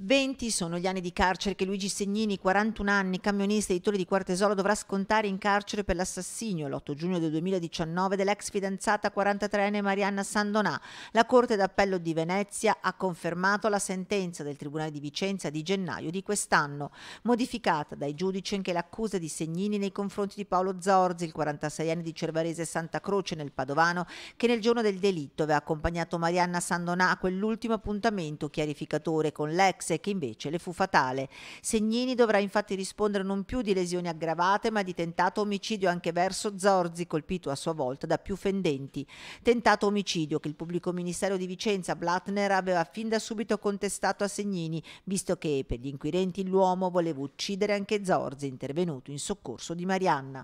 20 sono gli anni di carcere che Luigi Segnini, 41 anni, camionista editore di Quartesolo, dovrà scontare in carcere per l'assassinio l'8 giugno del 2019 dell'ex fidanzata 43enne Marianna Sandonà. La Corte d'Appello di Venezia ha confermato la sentenza del Tribunale di Vicenza di gennaio di quest'anno, modificata dai giudici anche l'accusa di Segnini nei confronti di Paolo Zorzi, il 46enne di Cervarese Santa Croce nel Padovano, che nel giorno del delitto aveva accompagnato Marianna Sandonà a quell'ultimo appuntamento chiarificatore con l'ex e che invece le fu fatale. Segnini dovrà infatti rispondere non più di lesioni aggravate, ma di tentato omicidio anche verso Zorzi, colpito a sua volta da più fendenti. Tentato omicidio che il pubblico ministero di Vicenza, Blattner, aveva fin da subito contestato a Segnini, visto che per gli inquirenti l'uomo voleva uccidere anche Zorzi, intervenuto in soccorso di Marianna.